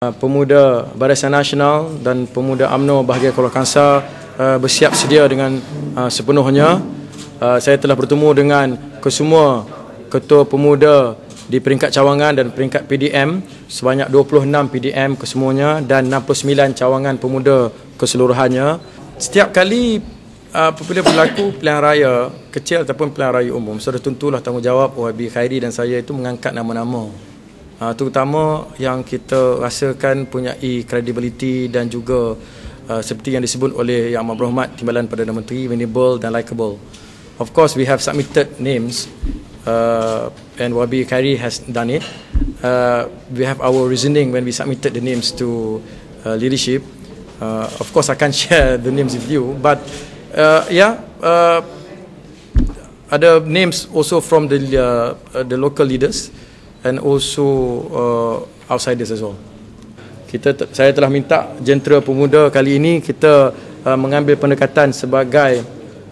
Ah, pemuda Barisan Nasional dan pemuda AMNO Bahagian Kuala Kangsar ah, bersiap sedia dengan ah, sepenuhnya. Saya telah bertemu dengan kesemua ketua pemuda di peringkat cawangan dan peringkat PDM sebanyak 26 PDM kesemuanya dan 69 cawangan pemuda keseluruhannya. Setiap kali uh, apabila berlaku pilihan raya kecil ataupun pilihan raya umum, sudah tentulah tanggungjawab UAB Khairi dan saya itu mengangkat nama-nama uh, terutama yang kita rasakan punya credibility dan juga uh, seperti yang disebut oleh Yang Amat Berhormat Timbalan Perdana Menteri Venable dan Likeable of course we have submitted names uh, and Wabi Khairi has done it uh, we have our reasoning when we submitted the names to uh, leadership uh, of course I can't share the names with you but uh, yeah uh, other names also from the uh, the local leaders and also uh, this as well. Kita saya telah minta jentera pemuda kali ini kita uh, mengambil pendekatan sebagai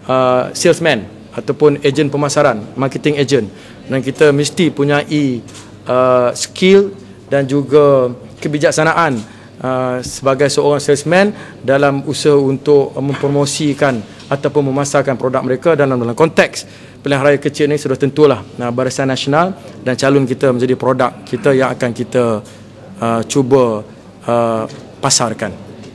uh, salesman ataupun ejen pemasaran, marketing agent dan kita mesti punya uh, skill dan juga kebijaksanaan uh, sebagai seorang salesman dalam usaha untuk uh, mempromosikan ataupun memasarkan produk mereka dalam dalam konteks uh, pilihan raya kecil ni sudah tentulah uh, barisan nasional dan calon kita menjadi produk kita yang akan kita uh, cuba uh, pasarkan.